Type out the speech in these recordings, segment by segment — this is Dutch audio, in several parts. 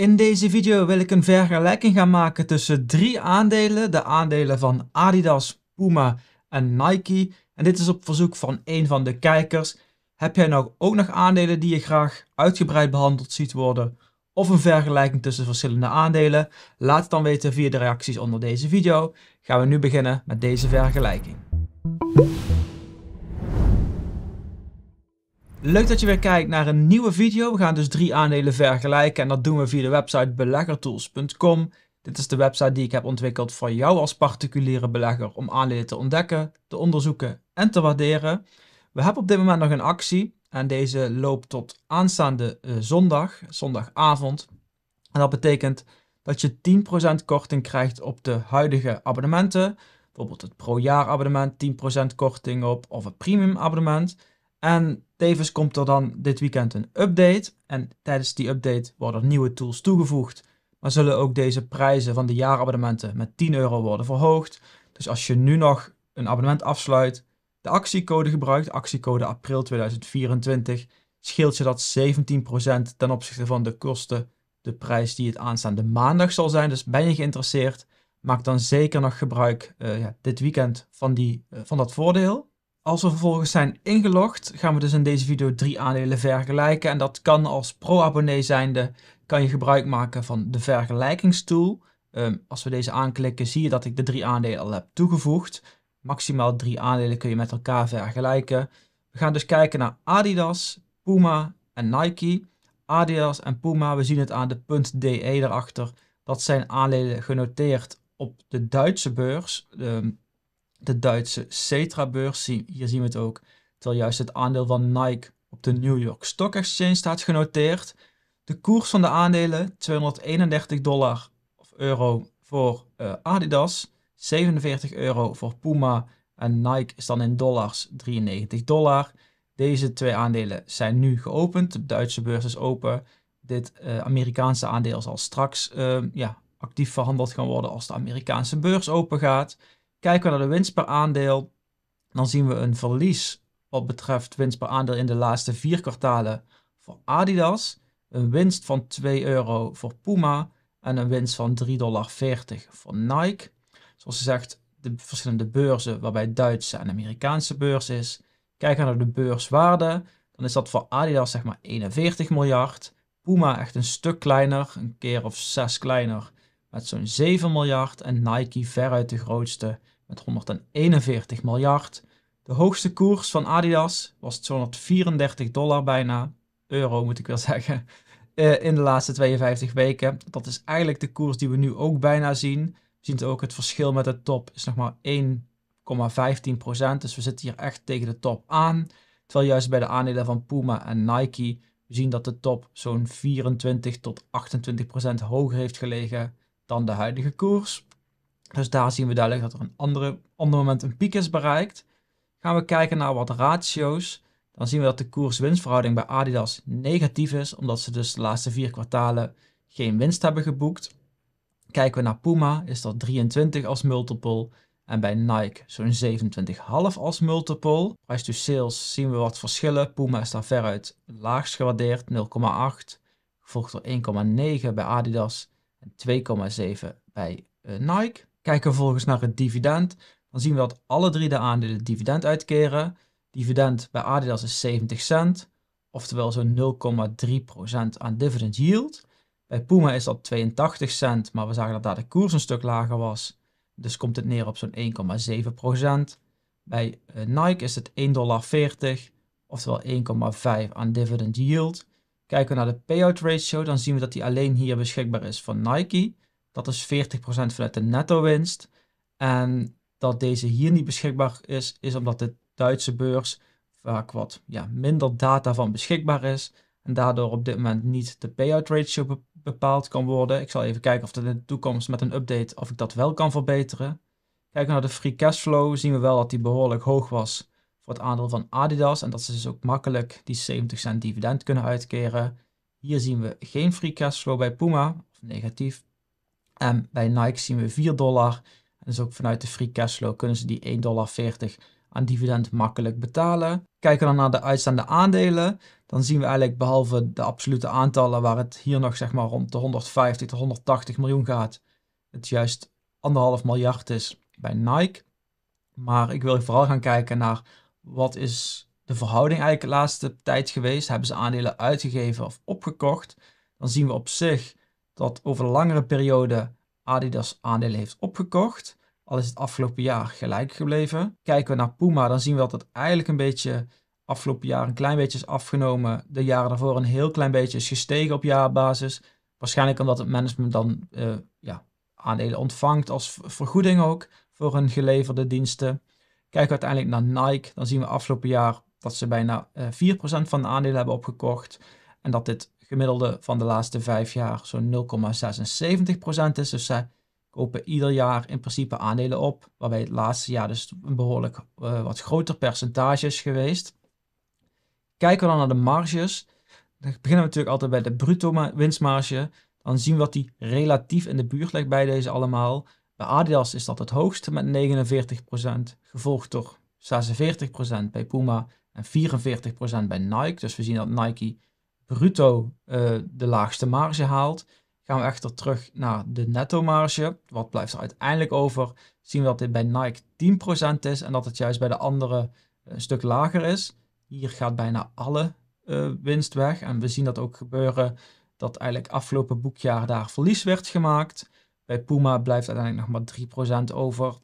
In deze video wil ik een vergelijking gaan maken tussen drie aandelen. De aandelen van Adidas, Puma en Nike. En dit is op verzoek van een van de kijkers. Heb jij nou ook nog aandelen die je graag uitgebreid behandeld ziet worden? Of een vergelijking tussen verschillende aandelen? Laat het dan weten via de reacties onder deze video. Gaan we nu beginnen met deze vergelijking. Leuk dat je weer kijkt naar een nieuwe video. We gaan dus drie aandelen vergelijken en dat doen we via de website beleggertools.com. Dit is de website die ik heb ontwikkeld voor jou als particuliere belegger om aandelen te ontdekken, te onderzoeken en te waarderen. We hebben op dit moment nog een actie en deze loopt tot aanstaande eh, zondag, zondagavond. En dat betekent dat je 10% korting krijgt op de huidige abonnementen. Bijvoorbeeld het pro-jaar abonnement 10% korting op of het premium abonnement. En Tevens komt er dan dit weekend een update en tijdens die update worden nieuwe tools toegevoegd. Maar zullen ook deze prijzen van de jaarabonnementen met 10 euro worden verhoogd. Dus als je nu nog een abonnement afsluit, de actiecode gebruikt, actiecode april 2024, scheelt je dat 17% ten opzichte van de kosten, de prijs die het aanstaande maandag zal zijn. Dus ben je geïnteresseerd, maak dan zeker nog gebruik eh, ja, dit weekend van, die, eh, van dat voordeel. Als we vervolgens zijn ingelogd, gaan we dus in deze video drie aandelen vergelijken. En dat kan als pro-abonnee zijnde, kan je gebruik maken van de vergelijkingstool. Ehm, als we deze aanklikken, zie je dat ik de drie aandelen al heb toegevoegd. Maximaal drie aandelen kun je met elkaar vergelijken. We gaan dus kijken naar Adidas, Puma en Nike. Adidas en Puma, we zien het aan de .de erachter. Dat zijn aandelen genoteerd op de Duitse beurs. Ehm, de Duitse Cetra-beurs. Hier zien we het ook, terwijl juist het aandeel van Nike op de New York Stock Exchange staat genoteerd. De koers van de aandelen 231 dollar of euro voor eh, Adidas, 47 euro voor Puma en Nike is dan in dollars 93 dollar. Deze twee aandelen zijn nu geopend. De Duitse beurs is open. Dit eh, Amerikaanse aandeel zal straks eh, ja, actief verhandeld gaan worden als de Amerikaanse beurs open gaat. Kijken we naar de winst per aandeel, dan zien we een verlies wat betreft winst per aandeel in de laatste vier kwartalen voor Adidas, een winst van 2 euro voor Puma en een winst van 3,40 dollar voor Nike. Zoals gezegd, de verschillende beurzen waarbij Duitse en Amerikaanse beurs is. Kijken we naar de beurswaarde, dan is dat voor Adidas zeg maar 41 miljard. Puma echt een stuk kleiner, een keer of zes kleiner met zo'n 7 miljard en Nike veruit de grootste met 141 miljard. De hoogste koers van Adidas was 234 dollar bijna, euro moet ik wel zeggen, eh, in de laatste 52 weken. Dat is eigenlijk de koers die we nu ook bijna zien. We zien ook het verschil met de top is nog maar 1,15 procent, dus we zitten hier echt tegen de top aan. Terwijl juist bij de aandelen van Puma en Nike we zien dat de top zo'n 24 tot 28 procent hoger heeft gelegen dan de huidige koers. Dus daar zien we duidelijk dat er een andere, ander moment een piek is bereikt. Gaan we kijken naar wat ratio's. Dan zien we dat de koers-winstverhouding bij Adidas negatief is, omdat ze dus de laatste vier kwartalen geen winst hebben geboekt. Kijken we naar Puma, is dat 23 als multiple. En bij Nike zo'n 27,5 als multiple. Price to sales zien we wat verschillen. Puma is daar veruit laagst gewaardeerd, 0,8. Gevolgd door 1,9 bij Adidas 2,7 bij eh, Nike. Kijken we vervolgens naar het dividend. Dan zien we dat alle drie de aandelen dividend uitkeren. Dividend bij Adidas is 70 cent, oftewel zo'n 0,3% aan dividend yield. Bij Puma is dat 82 cent, maar we zagen dat daar de koers een stuk lager was. Dus komt het neer op zo'n 1,7%. Bij eh, Nike is het 1,40 oftewel 1,5 aan dividend yield. Kijken we naar de payout ratio, dan zien we dat die alleen hier beschikbaar is voor Nike. Dat is 40% vanuit de netto winst. En dat deze hier niet beschikbaar is, is omdat de Duitse beurs vaak wat ja, minder data van beschikbaar is. En daardoor op dit moment niet de payout ratio bepaald kan worden. Ik zal even kijken of dat in de toekomst met een update of ik dat wel kan verbeteren. Kijken we naar de free cash flow, zien we wel dat die behoorlijk hoog was wat aandeel van Adidas. En dat ze dus ook makkelijk die 70 cent dividend kunnen uitkeren. Hier zien we geen free cashflow bij Puma, of negatief. En bij Nike zien we 4 dollar. En dus ook vanuit de free cashflow kunnen ze die 1,40 dollar aan dividend makkelijk betalen. Kijken we dan naar de uitstaande aandelen, dan zien we eigenlijk behalve de absolute aantallen waar het hier nog zeg maar rond de 150 tot 180 miljoen gaat, het juist anderhalf miljard is bij Nike. Maar ik wil vooral gaan kijken naar wat is de verhouding eigenlijk de laatste tijd geweest? Hebben ze aandelen uitgegeven of opgekocht? Dan zien we op zich dat over een langere periode Adidas aandelen heeft opgekocht. Al is het afgelopen jaar gelijk gebleven. Kijken we naar Puma, dan zien we dat het eigenlijk een beetje afgelopen jaar een klein beetje is afgenomen. De jaren daarvoor een heel klein beetje is gestegen op jaarbasis. Waarschijnlijk omdat het management dan eh, ja, aandelen ontvangt als vergoeding ook voor hun geleverde diensten. Kijken we uiteindelijk naar Nike, dan zien we afgelopen jaar dat ze bijna 4% eh, van de aandelen hebben opgekocht. En dat dit gemiddelde van de laatste vijf jaar zo'n 0,76% is. Dus zij kopen ieder jaar in principe aandelen op, waarbij het laatste jaar dus een behoorlijk eh, wat groter percentage is geweest. Kijken we dan naar de marges, dan beginnen we natuurlijk altijd bij de bruto winstmarge. Dan zien we dat die relatief in de buurt ligt bij deze allemaal. Bij Adidas is dat het hoogste met 49%, gevolgd door 46% bij Puma en 44% bij Nike. Dus we zien dat Nike bruto eh, de laagste marge haalt. Gaan we echter terug naar de netto marge. Wat blijft er uiteindelijk over? Zien we dat dit bij Nike 10% is en dat het juist bij de andere eh, een stuk lager is. Hier gaat bijna alle eh, winst weg. En we zien dat ook gebeuren dat eigenlijk afgelopen boekjaar daar verlies werd gemaakt. Bij Puma blijft uiteindelijk nog maar 3% over.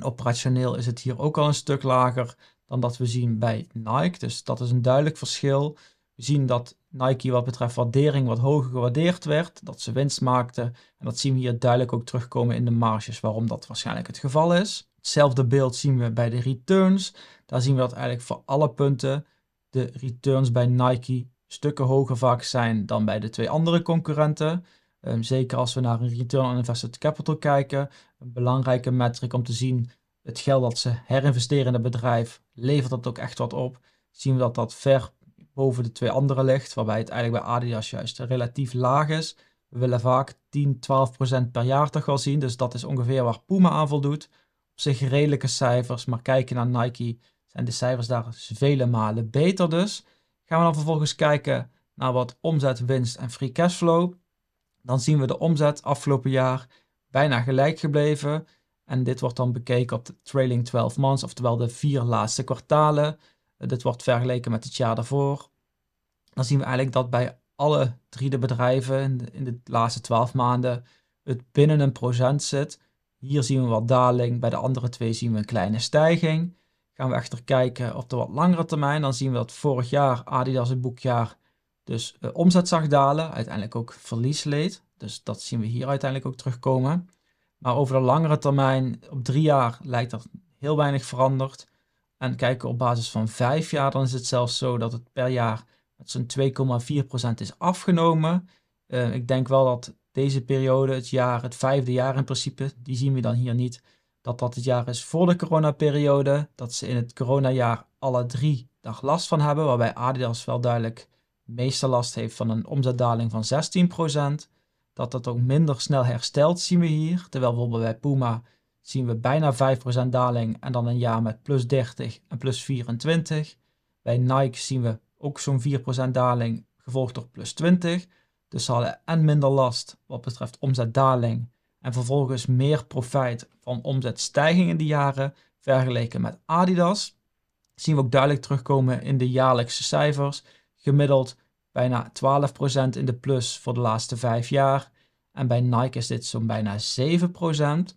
operationeel is het hier ook al een stuk lager dan dat we zien bij Nike. Dus dat is een duidelijk verschil. We zien dat Nike wat betreft waardering wat hoger gewaardeerd werd, dat ze winst maakten. En dat zien we hier duidelijk ook terugkomen in de marges, waarom dat waarschijnlijk het geval is. Hetzelfde beeld zien we bij de returns. Daar zien we dat eigenlijk voor alle punten de returns bij Nike stukken hoger vaak zijn dan bij de twee andere concurrenten. Ehm, zeker als we naar een return on invested capital kijken. Een belangrijke metric om te zien het geld dat ze herinvesteren in het bedrijf, levert dat ook echt wat op? Zien we dat dat ver boven de twee andere ligt, waarbij het eigenlijk bij Adidas juist relatief laag is. We willen vaak 10, 12 per jaar toch wel zien, dus dat is ongeveer waar Puma aan voldoet. Op zich redelijke cijfers, maar kijken naar Nike zijn de cijfers daar vele malen beter dus. Gaan we dan vervolgens kijken naar wat omzet, winst en free cashflow dan zien we de omzet afgelopen jaar bijna gelijk gebleven. En dit wordt dan bekeken op de trailing 12 months, oftewel de vier laatste kwartalen. Eh, dit wordt vergeleken met het jaar daarvoor. Dan zien we eigenlijk dat bij alle drie de bedrijven in de, in de laatste 12 maanden het binnen een procent zit. Hier zien we wat daling, bij de andere twee zien we een kleine stijging. Gaan we echter kijken op de wat langere termijn, dan zien we dat vorig jaar Adidas het boekjaar dus uh, omzet zag dalen, uiteindelijk ook verlies leed. Dus dat zien we hier uiteindelijk ook terugkomen. Maar over de langere termijn, op drie jaar, lijkt dat heel weinig veranderd. En kijken op basis van vijf jaar, dan is het zelfs zo dat het per jaar met zo'n 2,4% is afgenomen. Eh, ik denk wel dat deze periode, het jaar, het vijfde jaar in principe, die zien we dan hier niet, dat dat het jaar is voor de coronaperiode. Dat ze in het coronajaar alle drie dag last van hebben, waarbij Adidas wel duidelijk meeste last heeft van een omzetdaling van 16%, dat dat ook minder snel herstelt, zien we hier. Terwijl bijvoorbeeld bij Puma zien we bijna 5% daling en dan een jaar met plus 30 en plus 24. Bij Nike zien we ook zo'n 4% daling, gevolgd door plus 20. Dus ze hadden en minder last wat betreft omzetdaling en vervolgens meer profijt van omzetstijging in die jaren vergeleken met Adidas. Zien we ook duidelijk terugkomen in de jaarlijkse cijfers gemiddeld bijna 12% in de plus voor de laatste vijf jaar. En bij Nike is dit zo'n bijna 7%.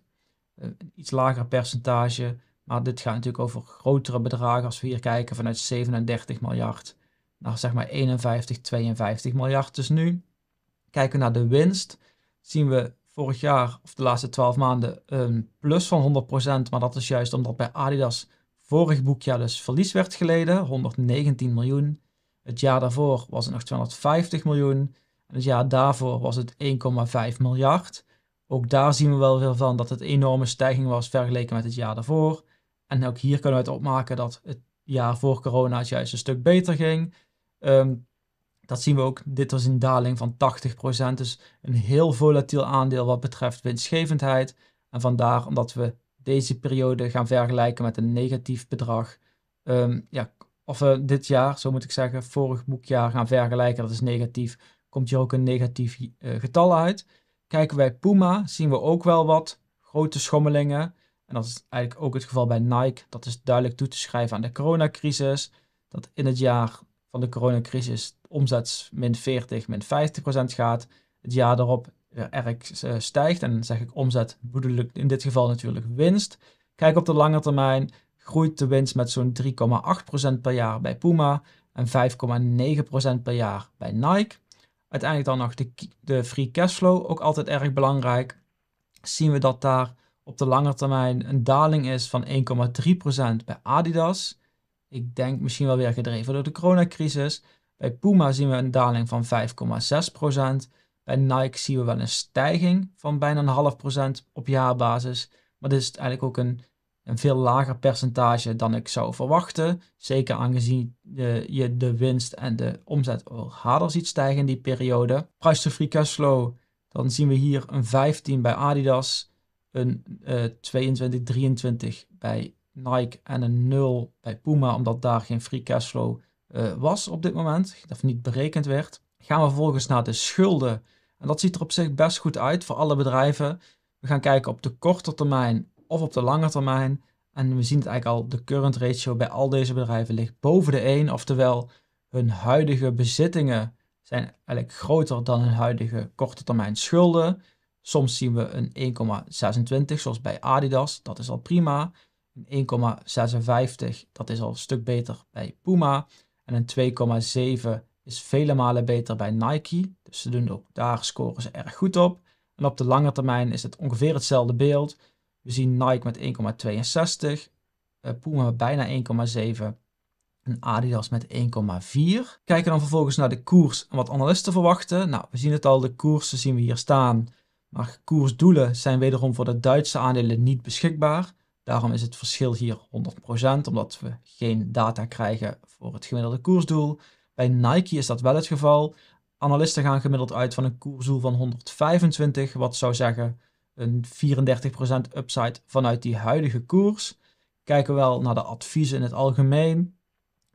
Eh, iets lager percentage. Maar dit gaat natuurlijk over grotere bedragen. Als we hier kijken vanuit 37 miljard naar zeg maar 51, 52 miljard. Dus nu kijken we naar de winst. Zien we vorig jaar of de laatste 12 maanden een plus van 100%. Maar dat is juist omdat bij Adidas vorig boekjaar dus verlies werd geleden. 119 miljoen. Het jaar daarvoor was het nog 250 miljoen. En het jaar daarvoor was het 1,5 miljard. Ook daar zien we wel veel van dat het een enorme stijging was vergeleken met het jaar daarvoor. En ook hier kunnen we het opmaken dat het jaar voor corona het juist een stuk beter ging. Ehm, dat zien we ook. Dit was een daling van 80%. Dus een heel volatiel aandeel wat betreft winstgevendheid. En vandaar, omdat we deze periode gaan vergelijken met een negatief bedrag, ehm, ja, of uh, dit jaar, zo moet ik zeggen, vorig boekjaar gaan vergelijken, dat is negatief, komt hier ook een negatief eh, getal uit. Kijken wij Puma, zien we ook wel wat grote schommelingen. En dat is eigenlijk ook het geval bij Nike. Dat is duidelijk toe te schrijven aan de coronacrisis. Dat in het jaar van de coronacrisis omzet min 40, min 50 procent gaat. Het jaar daarop eh, erg stijgt. En zeg ik omzet, bedoel ik in dit geval natuurlijk winst. Kijk op de lange termijn, groeit de winst met zo'n 3,8% per jaar bij Puma en 5,9% per jaar bij Nike. Uiteindelijk dan nog de, de free cashflow, ook altijd erg belangrijk. Zien we dat daar op de lange termijn een daling is van 1,3% bij Adidas. Ik denk misschien wel weer gedreven door de coronacrisis. Bij Puma zien we een daling van 5,6%. Bij Nike zien we wel een stijging van bijna een half procent op jaarbasis. Maar dit is eigenlijk ook een een veel lager percentage dan ik zou verwachten. Zeker aangezien je de winst en de omzet al harder ziet stijgen in die periode. Price to free cash flow, dan zien we hier een 15 bij Adidas, een uh, 22, 23 bij Nike en een 0 bij Puma, omdat daar geen free cash flow eh, was op dit moment, of niet berekend werd. Gaan we vervolgens naar de schulden. En dat ziet er op zich best goed uit voor alle bedrijven. We gaan kijken op de korte termijn of op de lange termijn. En we zien het eigenlijk al, de current ratio bij al deze bedrijven ligt boven de 1, oftewel hun huidige bezittingen zijn eigenlijk groter dan hun huidige korte termijn schulden. Soms zien we een 1,26, zoals bij Adidas, dat is al prima. Een 1,56, dat is al een stuk beter bij Puma. En een 2,7 is vele malen beter bij Nike. Dus ze doen ook daar scoren ze erg goed op. En op de lange termijn is het ongeveer hetzelfde beeld. We zien Nike met 1,62, eh, Puma bijna 1,7 en Adidas met 1,4. Kijken dan vervolgens naar de koers en wat analisten verwachten. Nou, we zien het al, de koersen zien we hier staan. Maar koersdoelen zijn wederom voor de Duitse aandelen niet beschikbaar. Daarom is het verschil hier 100%, omdat we geen data krijgen voor het gemiddelde koersdoel. Bij Nike is dat wel het geval. Analisten gaan gemiddeld uit van een koersdoel van 125, wat zou zeggen een 34% upside vanuit die huidige koers. Kijken we wel naar de adviezen in het algemeen,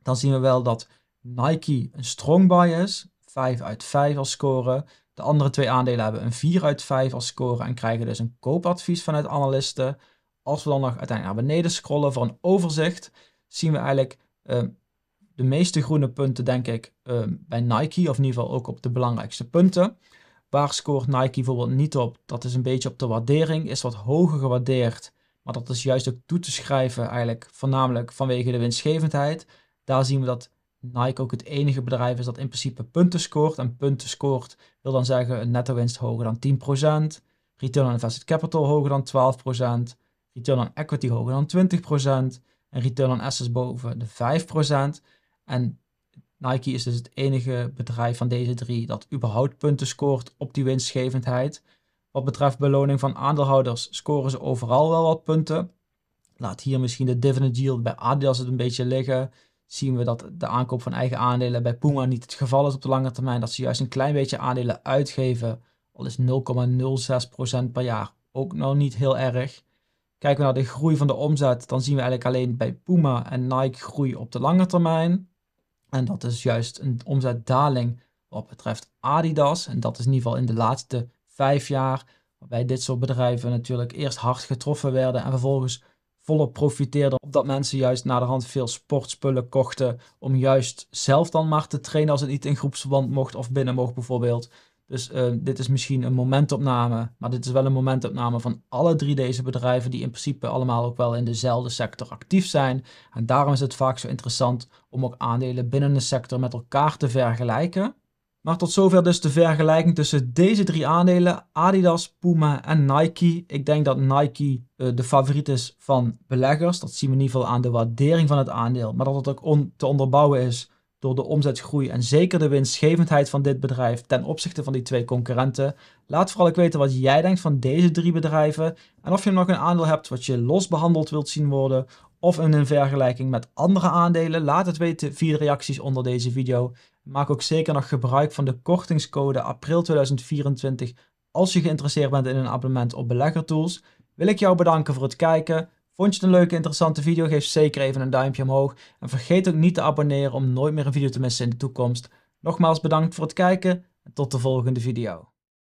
dan zien we wel dat Nike een strong buy is, 5 uit 5 als score. De andere twee aandelen hebben een 4 uit 5 als score en krijgen dus een koopadvies vanuit analisten. Als we dan nog uiteindelijk naar beneden scrollen voor een overzicht, zien we eigenlijk ehm, de meeste groene punten, denk ik, ehm, bij Nike, of in ieder geval ook op de belangrijkste punten. Waar scoort Nike bijvoorbeeld niet op? Dat is een beetje op de waardering, is wat hoger gewaardeerd. Maar dat is juist ook toe te schrijven eigenlijk, voornamelijk vanwege de winstgevendheid. Daar zien we dat Nike ook het enige bedrijf is dat in principe punten scoort. En punten scoort wil dan zeggen een netto winst hoger dan 10%, return on invested capital hoger dan 12%, return on equity hoger dan 20% en return on assets boven de 5%. En Nike is dus het enige bedrijf van deze drie dat überhaupt punten scoort op die winstgevendheid. Wat betreft beloning van aandeelhouders scoren ze overal wel wat punten. Laat hier misschien de dividend yield bij Adidas het een beetje liggen. Zien we dat de aankoop van eigen aandelen bij Puma niet het geval is op de lange termijn. Dat ze juist een klein beetje aandelen uitgeven. Al is 0,06% per jaar ook nog niet heel erg. Kijken we naar de groei van de omzet, dan zien we eigenlijk alleen bij Puma en Nike groei op de lange termijn. En dat is juist een omzetdaling wat betreft Adidas. En dat is in ieder geval in de laatste vijf jaar, waarbij dit soort bedrijven natuurlijk eerst hard getroffen werden en vervolgens volop profiteerden. omdat mensen juist naderhand veel sportspullen kochten om juist zelf dan maar te trainen als het niet in groepsverband mocht of binnen mocht bijvoorbeeld. Dus eh, dit is misschien een momentopname, maar dit is wel een momentopname van alle drie deze bedrijven die in principe allemaal ook wel in dezelfde sector actief zijn. En daarom is het vaak zo interessant om ook aandelen binnen de sector met elkaar te vergelijken. Maar tot zover dus de vergelijking tussen deze drie aandelen, Adidas, Puma en Nike. Ik denk dat Nike eh, de favoriet is van beleggers. Dat zien we in ieder geval aan de waardering van het aandeel. Maar dat het ook te onderbouwen is door de omzetgroei en zeker de winstgevendheid van dit bedrijf ten opzichte van die twee concurrenten. Laat vooral ook weten wat jij denkt van deze drie bedrijven en of je nog een aandeel hebt wat je los behandeld wilt zien worden of in een vergelijking met andere aandelen. Laat het weten via de reacties onder deze video. Maak ook zeker nog gebruik van de kortingscode april 2024 als je geïnteresseerd bent in een abonnement op Beleggertools. Wil ik jou bedanken voor het kijken. Vond je het een leuke, interessante video? Geef zeker even een duimpje omhoog. En vergeet ook niet te abonneren om nooit meer een video te missen in de toekomst. Nogmaals bedankt voor het kijken en tot de volgende video.